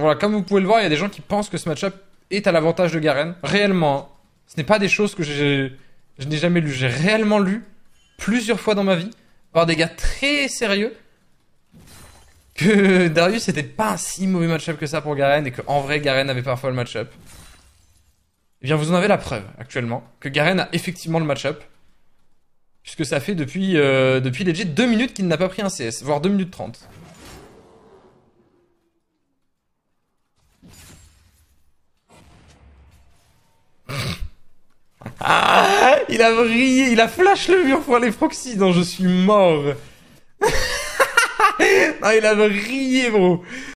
voilà, comme vous pouvez le voir, il y a des gens qui pensent que ce match-up est à l'avantage de Garen. Réellement, ce n'est pas des choses que je n'ai jamais lues. J'ai réellement lu plusieurs fois dans ma vie par des gars très sérieux que Darius n'était pas un si mauvais match-up que ça pour Garen et que en vrai Garen avait parfois le match-up. Eh bien, vous en avez la preuve actuellement que Garen a effectivement le match-up. Puisque ça fait depuis, euh, depuis 2 minutes qu'il n'a pas pris un CS, voire 2 minutes 30. Ah, il a brillé, il a flash le mur pour les proxys. Non, je suis mort. non, il a brillé, bro.